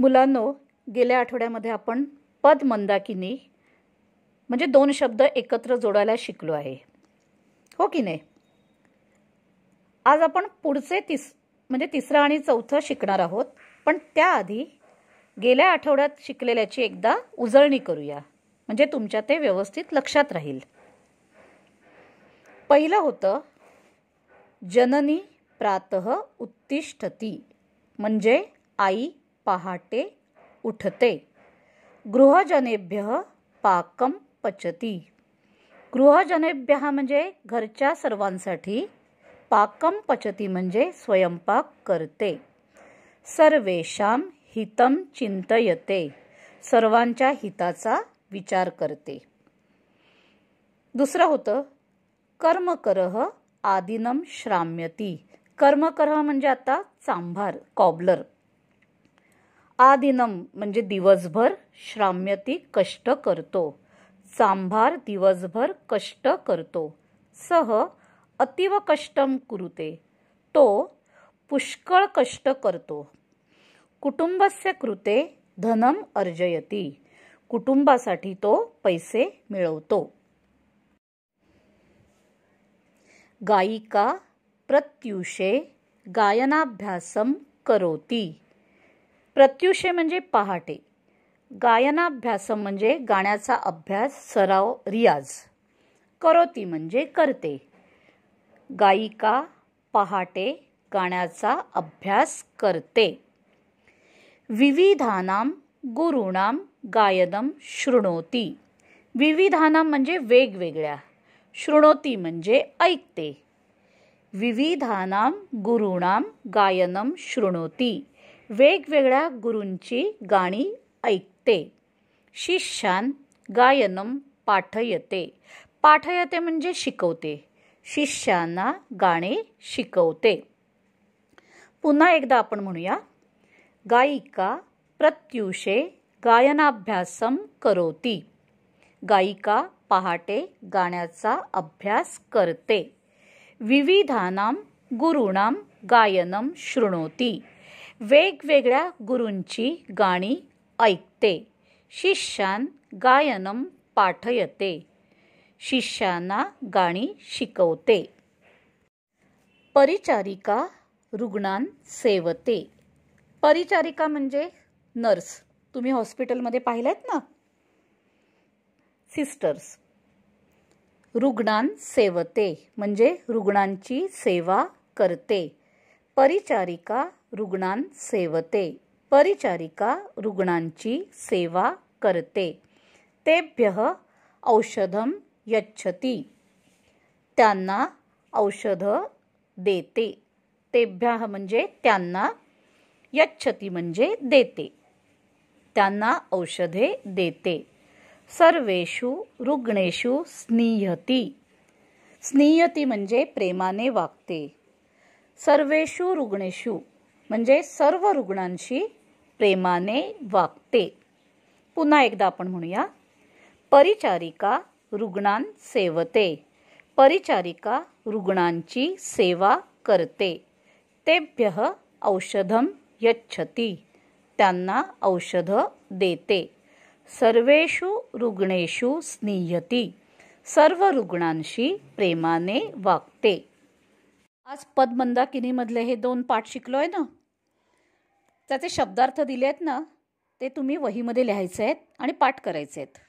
मुलांनो गेल्या आठवड्यामध्ये आपण पद मंदाकिनी म्हणजे दोन शब्द एकत्र जोडायला शिकलो आहे हो की नाही आज आपण पुढचे तिस म्हणजे तिसरं आणि चौथं शिकणार आहोत पण त्याआधी गेल्या आठवड्यात शिकलेल्याची एकदा उजळणी करूया म्हणजे तुमच्या ते व्यवस्थित लक्षात राहील पहिलं होतं जननी प्रात उत्तिष्ठती म्हणजे आई पहाटे उठते गृहजनेभ्य पाकं पचती गृहजनेभ्य म्हणजे घरच्या सर्वांसाठी पाकं पचती म्हणजे स्वयंपाक करते सर्वेषां हितं चिंतयते सर्वांच्या हिताचा विचार करते दुसरं होतं कर्मकरः आदिनम श्राम्यती कर्मकरः म्हणजे आता चांभार कॉबलर आदिनम म्हणजे दिवसभर श्राम्यती कष्ट करतो सांभार दिवसभर कष्ट करतो सह अतीव कष्टम कुरुते तो पुष्कळ कष्ट करतो कुटुंबस्य कृते धनम अर्जयती कुटुंबासाठी तो पैसे मिळवतो गायिका प्रत्युषे गायनाभ्यासम करोती प्रत्युषे म्हणजे पहाटे गायनाभ्यासम म्हणजे गाण्याचा अभ्यास सराव रियाज करोती म्हणजे करते गायिका पहाटे गाण्याचा अभ्यास करते विविधानाम गुरुणाम गायनम शृणोती विविधानाम म्हणजे वेगवेगळ्या शृणोती म्हणजे ऐकते विविधानाम गुरुणाम गायनम शृणोती वेगवेगळ्या गुरूंची गाणी ऐकते शिष्यान गायनम पाठयते पाठयते म्हणजे शिकवते शिष्यांना गाणे शिकवते पुन्हा एकदा आपण म्हणूया गायिका प्रत्युषे गायनाभ्यासम करोती गायिका पहाटे गाण्याचा अभ्यास करते विविधानां गुरुणाम गायनम शृणोती वेगवेगळ्या गुरूंची गाणी ऐकते शिष्यान गायनम पाठयते शिष्यांना गाणी शिकवते परिचारिका रुग्णां सेवते परिचारिका म्हणजे नर्स तुम्ही हॉस्पिटलमध्ये पाहिलेत ना सिस्टर्स रुग्णां सेवते म्हणजे रुग्णांची सेवा करते परिचारिका रुग्णां सेवते परिचारिका रुग्णांची सेवा करते तेभ्य औषधं यच्छती त्यांना औषधं देते तेभ्य म्हणजे त्यांना यच्छती म्हणजे देते त्यांना औषधे देते सर्वेषु रुग्णेषु स्नीयती स्नीयती म्हणजे प्रेमाने वागते सर्वेषु रुग्णेषु म्हणजे सर्व रुग्णांशी प्रेमाने वागते पुन्हा एकदा आपण म्हणूया परिचारिका रुग्णां सेवते परिचारिका रुग्णांची सेवा करते तेभ्य औषधं यच्छती त्यांना औषधं देते सर्वेषु रुग्णेषु स्नेहती सर्व रुग्णांशी प्रेमाने वागते आज पद्मंदाकिनीमधले हे दोन पाठ शिकलो आहे ना त्याचे शब्दार्थ दिले आहेत ना ते तुम्ही वहीमध्ये लिहायचे आहेत आणि पाठ करायचे आहेत